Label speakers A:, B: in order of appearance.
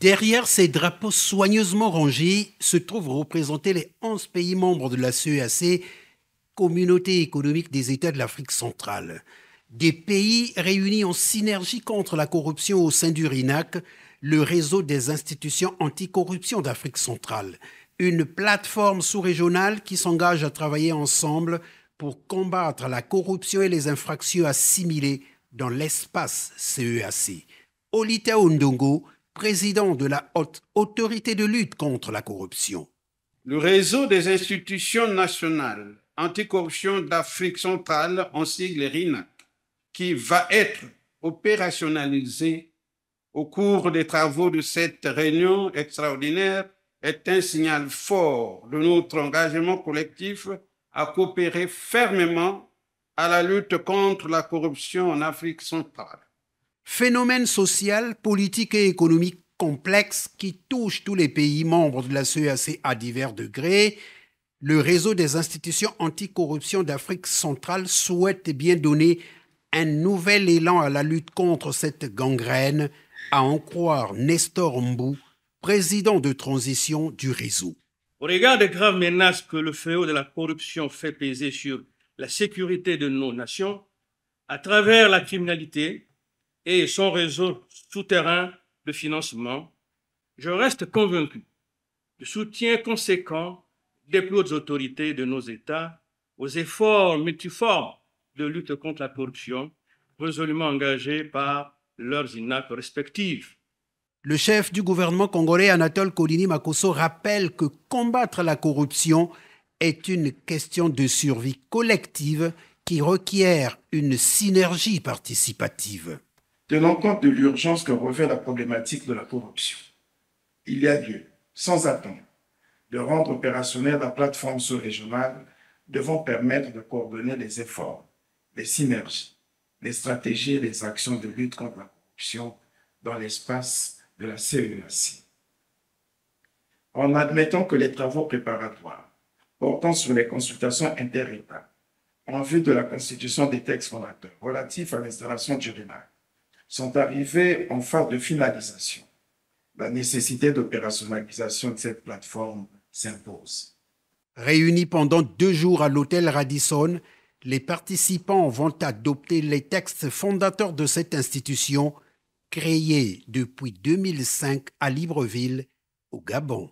A: Derrière ces drapeaux soigneusement rangés se trouvent représentés les 11 pays membres de la CEAC, e Communauté économique des États de l'Afrique centrale. Des pays réunis en synergie contre la corruption au sein du RINAC, le réseau des institutions anticorruption d'Afrique centrale. Une plateforme sous-régionale qui s'engage à travailler ensemble pour combattre la corruption et les infractions assimilées dans l'espace CEAC. Olita Ondongo, président de la haute autorité de lutte contre la corruption.
B: Le réseau des institutions nationales anticorruption d'Afrique centrale, en sigle RINAC, qui va être opérationnalisé au cours des travaux de cette réunion extraordinaire, est un signal fort de notre engagement collectif à coopérer fermement à la lutte contre la corruption en Afrique centrale
A: phénomène social, politique et économique complexe qui touche tous les pays membres de la CEAC e à divers degrés, le réseau des institutions anticorruption d'Afrique centrale souhaite bien donner un nouvel élan à la lutte contre cette gangrène, à en croire Nestor Mbou, président de transition du réseau.
C: Au regard des graves menaces que le fléau de la corruption fait peser sur la sécurité de nos nations, à travers la criminalité, et son réseau souterrain de financement, je reste convaincu du soutien conséquent des plus hautes autorités de nos États aux efforts multiformes de lutte contre la corruption résolument engagés par leurs INAC respectives.
A: Le chef du gouvernement congolais Anatole Kolini Makoso rappelle que combattre la corruption est une question de survie collective qui requiert une synergie participative.
D: Tenant compte de l'urgence que revêt la problématique de la corruption, il y a lieu, sans attendre, de rendre opérationnelle la plateforme sous-régionale devant permettre de coordonner les efforts, les synergies, les stratégies et les actions de lutte contre la corruption dans l'espace de la CEAC. E en admettant que les travaux préparatoires portant sur les consultations inter état en vue de la constitution des textes fondateurs relatifs à l'installation du sont arrivés en phase de finalisation. La nécessité d'opérationnalisation de cette plateforme s'impose.
A: Réunis pendant deux jours à l'hôtel Radisson, les participants vont adopter les textes fondateurs de cette institution, créée depuis 2005 à Libreville, au Gabon.